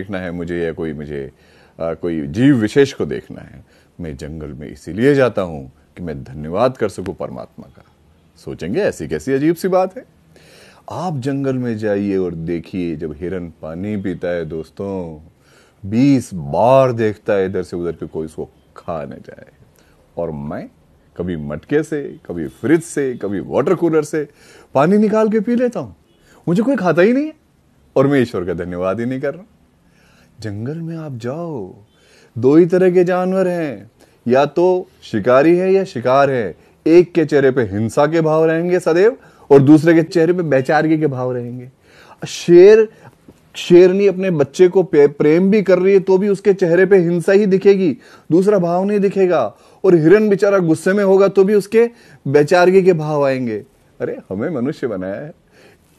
देखना है मुझे या कोई मुझे आ, कोई जीव विशेष को देखना है मैं जंगल में इसीलिए जाता हूँ कि मैं धन्यवाद कर सकूँ परमात्मा का सोचेंगे ऐसी कैसी अजीब सी बात है आप जंगल में जाइए और देखिए जब हिरन पानी पीता है दोस्तों बीस बार देखता है इधर से उधर के कोई उसको खा न जाए और मैं कभी मटके से कभी फ्रिज से कभी वाटर कूलर से पानी निकाल के पी लेता हूँ मुझे कोई खाता ही नहीं है और मैं ईश्वर का धन्यवाद ही नहीं कर रहा जंगल में आप जाओ दो ही तरह के जानवर हैं या तो शिकारी है या शिकार है एक के चेहरे पे हिंसा के भाव रहेंगे सदैव और दूसरे के चेहरे पे बेचारगी के भाव रहेंगे शेर शेरनी अपने बच्चे को प्रेम भी कर रही है तो भी उसके चेहरे पे हिंसा ही दिखेगी दूसरा भाव नहीं दिखेगा और हिरन बेचारा गुस्से में होगा तो भी उसके बेचारगी के भाव आएंगे अरे हमें मनुष्य बनाया है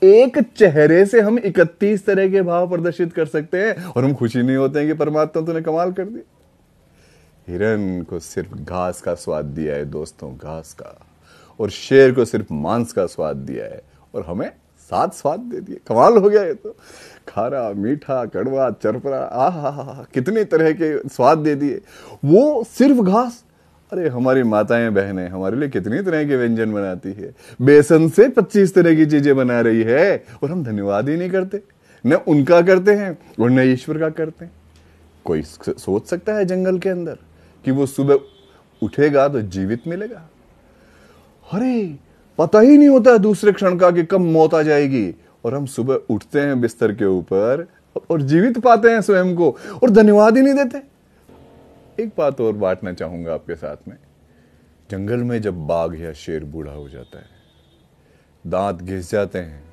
एक चेहरे से हम इकतीस तरह के भाव प्रदर्शित कर सकते हैं और हम खुशी नहीं होते हैं कि परमात्मा तूने कमाल कर दिया हिरन को सिर्फ घास का स्वाद दिया है दोस्तों घास का और शेर को सिर्फ मांस का स्वाद दिया है और हमें सात स्वाद दे दिए कमाल हो गया ये तो खारा मीठा कड़वा चरपरा हा कितने तरह के स्वाद दे दिए वो सिर्फ घास अरे हमारी माताएं बहनें हमारे लिए कितनी तरह के व्यंजन बनाती है बेसन से पच्चीस तरह की चीजें बना रही है और हम धन्यवाद ही नहीं करते न उनका करते हैं और न ईश्वर का करते हैं कोई सोच सकता है जंगल के अंदर कि वो सुबह उठेगा तो जीवित मिलेगा अरे पता ही नहीं होता दूसरे क्षण का कि कब मौत आ जाएगी और हम सुबह उठते हैं बिस्तर के ऊपर और जीवित पाते हैं स्वयं को और धन्यवाद ही नहीं देते एक बात और बांटना चाहूंगा आपके साथ में जंगल में जब बाघ या शेर बूढ़ा हो जाता है दांत घिस जाते हैं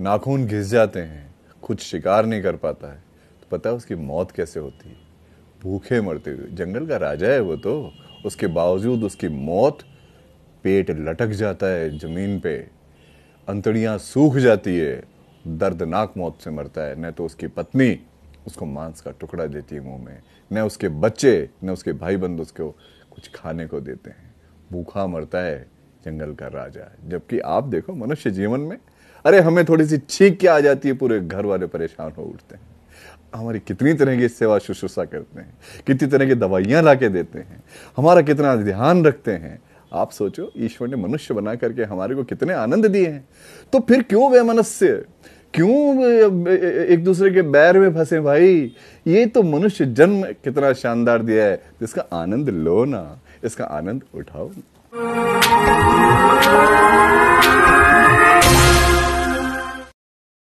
नाखून घिस जाते हैं कुछ शिकार नहीं कर पाता है तो पता है उसकी मौत कैसे होती है भूखे मरते हुए जंगल का राजा है वो तो उसके बावजूद उसकी मौत पेट लटक जाता है ज़मीन पे अंतड़ियाँ सूख जाती है दर्दनाक मौत से मरता है न तो उसकी पत्नी उसको मांस का टुकड़ा देती है मुंह में न उसके बच्चे न उसके भाई बंद उसको कुछ खाने को देते हैं भूखा मरता है जंगल का राजा जबकि आप देखो मनुष्य जीवन में अरे हमें थोड़ी सी छींक क्या आ जाती है पूरे घर वाले परेशान हो उठते हैं हमारी कितनी तरह की सेवा शुश्रूषा करते हैं कितनी तरह की दवाइयाँ ला के देते हैं हमारा कितना ध्यान रखते हैं आप सोचो ईश्वर ने मनुष्य बना करके हमारे को कितने आनंद दिए हैं तो फिर क्यों वे मनुष्य क्यों एक दूसरे के बैर में फंसे भाई ये तो मनुष्य जन्म कितना शानदार दिया है इसका आनंद लो ना इसका आनंद उठाओ